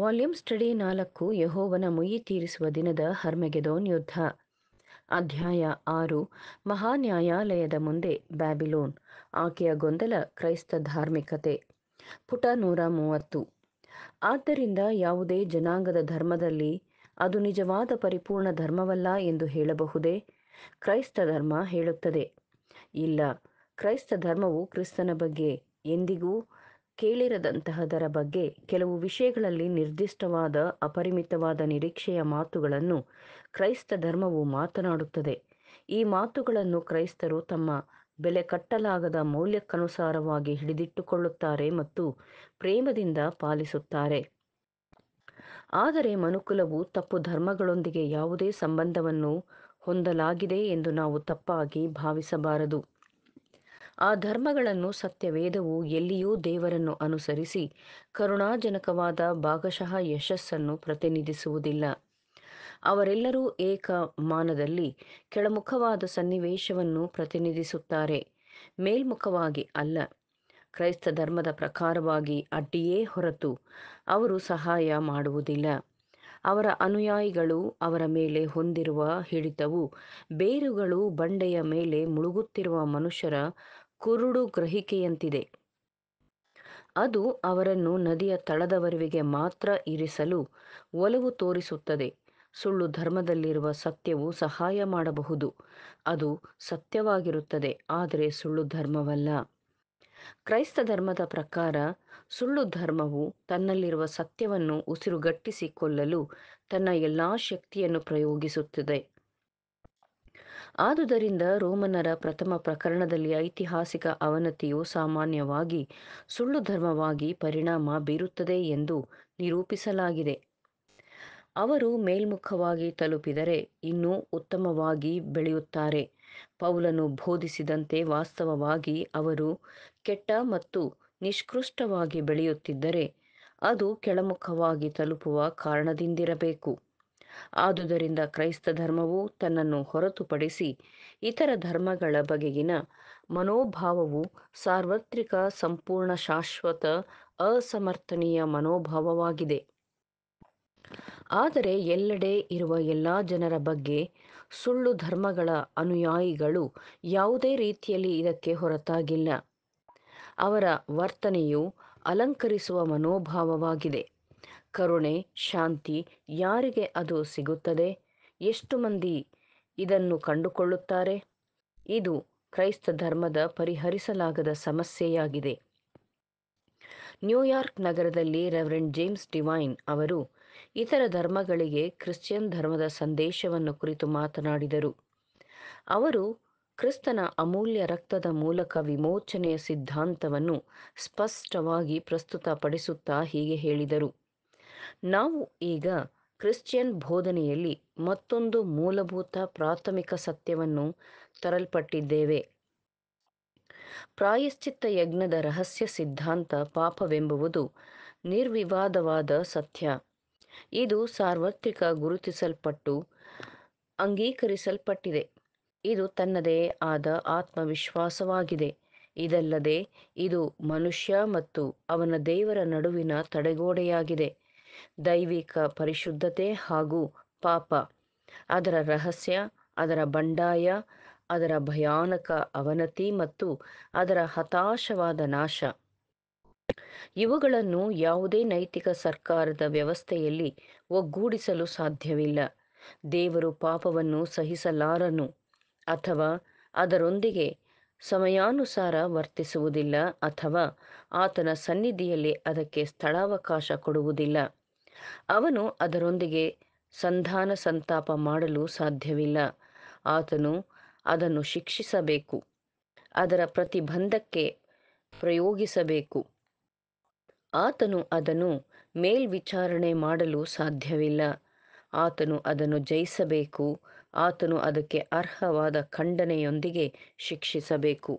volume study ನಾಲ್ಕು ಯಹೋವನ ಮುಯಿ ತೀರಿಸುವ ದಿನದ ಹರ್ಮೆಗೆದೋನ್ ಯುದ್ಧ ಅಧ್ಯಾಯ ಆರು ಮಹಾನ್ಯಾಯಾಲಯದ ಮುಂದೆ ಬ್ಯಾಬಿಲೋನ್ ಆಕೆಯ ಗೊಂದಲ ಕ್ರೈಸ್ತ ಧಾರ್ಮಿಕತೆ ಪುಟ ನೂರ ಮೂವತ್ತು ಆದ್ದರಿಂದ ಯಾವುದೇ ಜನಾಂಗದ ಧರ್ಮದಲ್ಲಿ ಅದು ನಿಜವಾದ ಪರಿಪೂರ್ಣ ಧರ್ಮವಲ್ಲ ಎಂದು ಹೇಳಬಹುದೇ ಕ್ರೈಸ್ತ ಧರ್ಮ ಹೇಳುತ್ತದೆ ಇಲ್ಲ ಕ್ರೈಸ್ತ ಧರ್ಮವು ಕ್ರಿಸ್ತನ ಬಗ್ಗೆ ಎಂದಿಗೂ ಕೇಳಿರದಂತಹದರ ಬಗ್ಗೆ ಕೆಲವು ವಿಷಯಗಳಲ್ಲಿ ನಿರ್ದಿಷ್ಟವಾದ ಅಪರಿಮಿತವಾದ ನಿರೀಕ್ಷೆಯ ಮಾತುಗಳನ್ನು ಕ್ರೈಸ್ತ ಧರ್ಮವು ಮಾತನಾಡುತ್ತದೆ ಈ ಮಾತುಗಳನ್ನು ಕ್ರೈಸ್ತರು ತಮ್ಮ ಬೆಲೆ ಕಟ್ಟಲಾಗದ ಮೌಲ್ಯಕ್ಕನುಸಾರವಾಗಿ ಹಿಡಿದಿಟ್ಟುಕೊಳ್ಳುತ್ತಾರೆ ಮತ್ತು ಪ್ರೇಮದಿಂದ ಪಾಲಿಸುತ್ತಾರೆ ಆದರೆ ಮನುಕುಲವು ತಪ್ಪು ಧರ್ಮಗಳೊಂದಿಗೆ ಯಾವುದೇ ಸಂಬಂಧವನ್ನು ಹೊಂದಲಾಗಿದೆ ಎಂದು ನಾವು ತಪ್ಪಾಗಿ ಭಾವಿಸಬಾರದು ಆ ಧರ್ಮಗಳನ್ನು ಸತ್ಯವೇದವು ಎಲ್ಲಿಯೂ ದೇವರನ್ನು ಅನುಸರಿಸಿ ಕರುಣಾಜನಕವಾದ ಭಾಗಶಃ ಯಶಸ್ಸನ್ನು ಪ್ರತಿನಿಧಿಸುವುದಿಲ್ಲ ಅವರೆಲ್ಲರೂ ಏಕ ಮಾನದಲ್ಲಿ ಕೆಳಮುಖವಾದ ಸನ್ನಿವೇಶವನ್ನು ಪ್ರತಿನಿಧಿಸುತ್ತಾರೆ ಮೇಲ್ಮುಖವಾಗಿ ಅಲ್ಲ ಕ್ರೈಸ್ತ ಧರ್ಮದ ಪ್ರಕಾರವಾಗಿ ಅಡ್ಡಿಯೇ ಹೊರತು ಅವರು ಸಹಾಯ ಮಾಡುವುದಿಲ್ಲ ಅವರ ಅನುಯಾಯಿಗಳು ಅವರ ಮೇಲೆ ಹೊಂದಿರುವ ಹಿಡಿತವು ಬೇರುಗಳು ಬಂಡೆಯ ಮೇಲೆ ಮುಳುಗುತ್ತಿರುವ ಮನುಷ್ಯರ ಕುರುಡು ಗ್ರಹಿಕೆಯಂತಿದೆ ಅದು ಅವರನ್ನು ನದಿಯ ತಳದವರೆಗೆ ಮಾತ್ರ ಇರಿಸಲು ಒಲವು ತೋರಿಸುತ್ತದೆ ಸುಳ್ಳು ಧರ್ಮದಲ್ಲಿರುವ ಸತ್ಯವು ಸಹಾಯ ಮಾಡಬಹುದು ಅದು ಸತ್ಯವಾಗಿರುತ್ತದೆ ಆದರೆ ಸುಳ್ಳು ಧರ್ಮವಲ್ಲ ಕ್ರೈಸ್ತ ಧರ್ಮದ ಪ್ರಕಾರ ಸುಳ್ಳು ಧರ್ಮವು ತನ್ನಲ್ಲಿರುವ ಸತ್ಯವನ್ನು ಉಸಿರುಗಟ್ಟಿಸಿಕೊಳ್ಳಲು ತನ್ನ ಎಲ್ಲಾ ಶಕ್ತಿಯನ್ನು ಪ್ರಯೋಗಿಸುತ್ತದೆ ಆದುದರಿಂದ ರೋಮನರ ಪ್ರಥಮ ಪ್ರಕರಣದಲ್ಲಿ ಐತಿಹಾಸಿಕ ಅವನತಿಯು ಸಾಮಾನ್ಯವಾಗಿ ಸುಳ್ಳು ಧರ್ಮವಾಗಿ ಪರಿಣಾಮ ಬೀರುತ್ತದೆ ಎಂದು ನಿರೂಪಿಸಲಾಗಿದೆ ಅವರು ಮೇಲ್ಮುಖವಾಗಿ ತಲುಪಿದರೆ ಇನ್ನೂ ಉತ್ತಮವಾಗಿ ಬೆಳೆಯುತ್ತಾರೆ ಪೌಲನು ಬೋಧಿಸಿದಂತೆ ವಾಸ್ತವವಾಗಿ ಅವರು ಕೆಟ್ಟ ಮತ್ತು ನಿಷ್ಕೃಷ್ಟವಾಗಿ ಬೆಳೆಯುತ್ತಿದ್ದರೆ ಅದು ಕೆಳಮುಖವಾಗಿ ತಲುಪುವ ಕಾರಣದಿಂದಿರಬೇಕು ಆದುದರಿಂದ ಕ್ರೈಸ್ತ ಧರ್ಮವು ತನ್ನನ್ನು ಹೊರತುಪಡಿಸಿ ಇತರ ಧರ್ಮಗಳ ಬಗೆಗಿನ ಮನೋಭಾವವು ಸಾರ್ವತ್ರಿಕ ಸಂಪೂರ್ಣ ಶಾಶ್ವತ ಅಸಮರ್ಥನೀಯ ಮನೋಭಾವವಾಗಿದೆ ಆದರೆ ಎಲ್ಲೆಡೆ ಇರುವ ಎಲ್ಲ ಜನರ ಬಗ್ಗೆ ಸುಳ್ಳು ಧರ್ಮಗಳ ಅನುಯಾಯಿಗಳು ಯಾವುದೇ ರೀತಿಯಲ್ಲಿ ಇದಕ್ಕೆ ಹೊರತಾಗಿಲ್ಲ ಅವರ ವರ್ತನೆಯು ಅಲಂಕರಿಸುವ ಮನೋಭಾವವಾಗಿದೆ ಕರುಣೆ ಶಾಂತಿ ಯಾರಿಗೆ ಅದು ಸಿಗುತ್ತದೆ ಎಷ್ಟು ಮಂದಿ ಇದನ್ನು ಕಂಡುಕೊಳ್ಳುತ್ತಾರೆ ಇದು ಕ್ರೈಸ್ತ ಧರ್ಮದ ಪರಿಹರಿಸಲಾಗದ ಸಮಸ್ಯೆಯಾಗಿದೆ ನ್ಯೂಯಾರ್ಕ್ ನಗರದಲ್ಲಿ ರೆವರೆಂಡ್ ಜೇಮ್ಸ್ ಡಿವೈನ್ ಅವರು ಇತರ ಧರ್ಮಗಳಿಗೆ ಕ್ರಿಶ್ಚಿಯನ್ ಧರ್ಮದ ಸಂದೇಶವನ್ನು ಕುರಿತು ಮಾತನಾಡಿದರು ಅವರು ಕ್ರಿಸ್ತನ ಅಮೂಲ್ಯ ರಕ್ತದ ಮೂಲಕ ವಿಮೋಚನೆಯ ಸಿದ್ಧಾಂತವನ್ನು ಸ್ಪಷ್ಟವಾಗಿ ಪ್ರಸ್ತುತಪಡಿಸುತ್ತಾ ಹೀಗೆ ಹೇಳಿದರು ನಾವು ಈಗ ಕ್ರಿಶ್ಚಿಯನ್ ಬೋಧನೆಯಲ್ಲಿ ಮತ್ತೊಂದು ಮೂಲಭೂತ ಪ್ರಾಥಮಿಕ ಸತ್ಯವನ್ನು ತರಲ್ಪಟ್ಟಿದ್ದೇವೆ ಪ್ರಾಯಶ್ಚಿತ್ತ ಯಜ್ಞದ ರಹಸ್ಯ ಸಿದ್ಧಾಂತ ಪಾಪವೆಂಬುವುದು ನಿರ್ವಿವಾದವಾದ ಸತ್ಯ ಇದು ಸಾರ್ವತ್ರಿಕ ಗುರುತಿಸಲ್ಪಟ್ಟು ಅಂಗೀಕರಿಸಲ್ಪಟ್ಟಿದೆ ಇದು ತನ್ನದೇ ಆದ ಆತ್ಮವಿಶ್ವಾಸವಾಗಿದೆ ಇದಲ್ಲದೆ ಇದು ಮನುಷ್ಯ ಮತ್ತು ಅವನ ದೇವರ ನಡುವಿನ ತಡೆಗೋಡೆಯಾಗಿದೆ ದೈವಿಕ ಪರಿಶುದ್ಧತೆ ಹಾಗೂ ಪಾಪ ಅದರ ರಹಸ್ಯ ಅದರ ಬಂಡಾಯ ಅದರ ಭಯಾನಕ ಅವನತಿ ಮತ್ತು ಅದರ ಹತಾಶವಾದ ನಾಶ ಇವುಗಳನ್ನು ಯಾವುದೇ ನೈತಿಕ ಸರ್ಕಾರದ ವ್ಯವಸ್ಥೆಯಲ್ಲಿ ಒಗ್ಗೂಡಿಸಲು ಸಾಧ್ಯವಿಲ್ಲ ದೇವರು ಪಾಪವನ್ನು ಸಹಿಸಲಾರನು ಅಥವಾ ಅದರೊಂದಿಗೆ ಸಮಯಾನುಸಾರ ವರ್ತಿಸುವುದಿಲ್ಲ ಅಥವಾ ಆತನ ಸನ್ನಿಧಿಯಲ್ಲಿ ಅದಕ್ಕೆ ಸ್ಥಳಾವಕಾಶ ಕೊಡುವುದಿಲ್ಲ ಅವನು ಅದರೊಂದಿಗೆ ಸಂಧಾನ ಸಂತಾಪ ಮಾಡಲು ಸಾಧ್ಯವಿಲ್ಲ ಆತನು ಅದನ್ನು ಶಿಕ್ಷಿಸಬೇಕು ಅದರ ಪ್ರತಿಬಂಧಕ್ಕೆ ಪ್ರಯೋಗಿಸಬೇಕು ಆತನು ಅದನ್ನು ಮೇಲ್ವಿಚಾರಣೆ ಮಾಡಲು ಸಾಧ್ಯವಿಲ್ಲ ಆತನು ಅದನ್ನು ಜಯಿಸಬೇಕು ಆತನು ಅದಕ್ಕೆ ಅರ್ಹವಾದ ಖಂಡನೆಯೊಂದಿಗೆ ಶಿಕ್ಷಿಸಬೇಕು